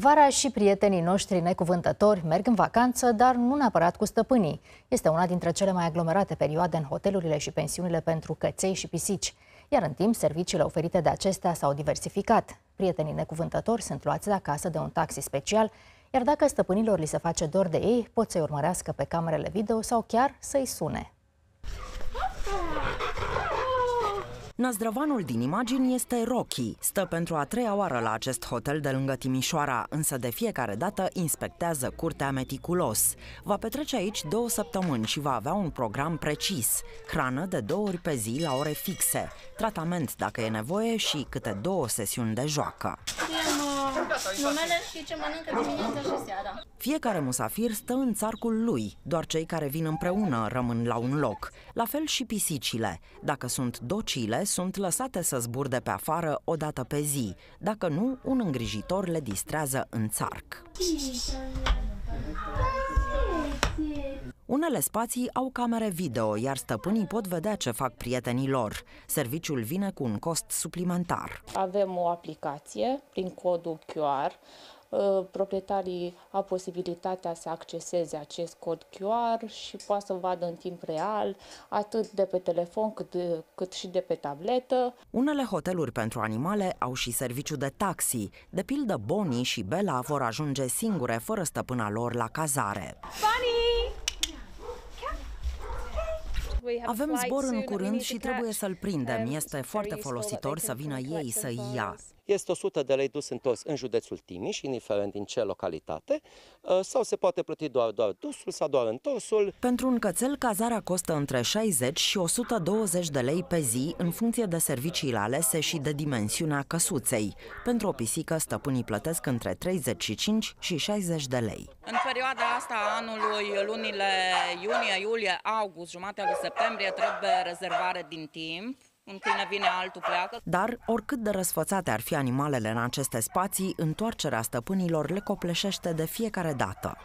Vara și prietenii noștri necuvântători merg în vacanță, dar nu neapărat cu stăpânii. Este una dintre cele mai aglomerate perioade în hotelurile și pensiunile pentru căței și pisici. Iar în timp, serviciile oferite de acestea s-au diversificat. Prietenii necuvântători sunt luați de acasă de un taxi special, iar dacă stăpânilor li se face dor de ei, pot să-i urmărească pe camerele video sau chiar să-i sune. Năzdrăvanul din imagini este Rocky. Stă pentru a treia oară la acest hotel de lângă Timișoara, însă de fiecare dată inspectează curtea meticulos. Va petrece aici două săptămâni și va avea un program precis. Hrană de două ori pe zi la ore fixe, tratament dacă e nevoie și câte două sesiuni de joacă. Numele și ce mănâncă dimineața și seara. Fiecare musafir stă în țarcul lui, doar cei care vin împreună rămân la un loc. La fel și pisicile. Dacă sunt docile, sunt lăsate să zburde pe afară o dată pe zi. Dacă nu, un îngrijitor le distrează în țarc. Unele spații au camere video, iar stăpânii pot vedea ce fac prietenii lor. Serviciul vine cu un cost suplimentar. Avem o aplicație prin codul QR uh, proprietarii au posibilitatea să acceseze acest cod QR și poate să vadă în timp real, atât de pe telefon cât, de, cât și de pe tabletă. Unele hoteluri pentru animale au și serviciu de taxi. De pildă, Boni și Bela vor ajunge singure, fără stăpâna lor, la cazare. Bonnie! Avem zbor în curând și trebuie să-l prindem. Este foarte folositor să vină ei să ia. Este 100 de lei dus întors în județul Timiș, indiferent din ce localitate, uh, sau se poate plăti doar, doar dusul sau doar întorsul. Pentru un cățel, cazarea costă între 60 și 120 de lei pe zi, în funcție de serviciile alese și de dimensiunea căsuței. Pentru o pisică, stăpânii plătesc între 35 și 60 de lei. În perioada asta anului, lunile iunie, iulie, august, jumatea lui septembrie, trebuie rezervare din timp un vine, altul pleacă. Dar, oricât de răsfățate ar fi animalele în aceste spații, întoarcerea stăpânilor le copleșește de fiecare dată.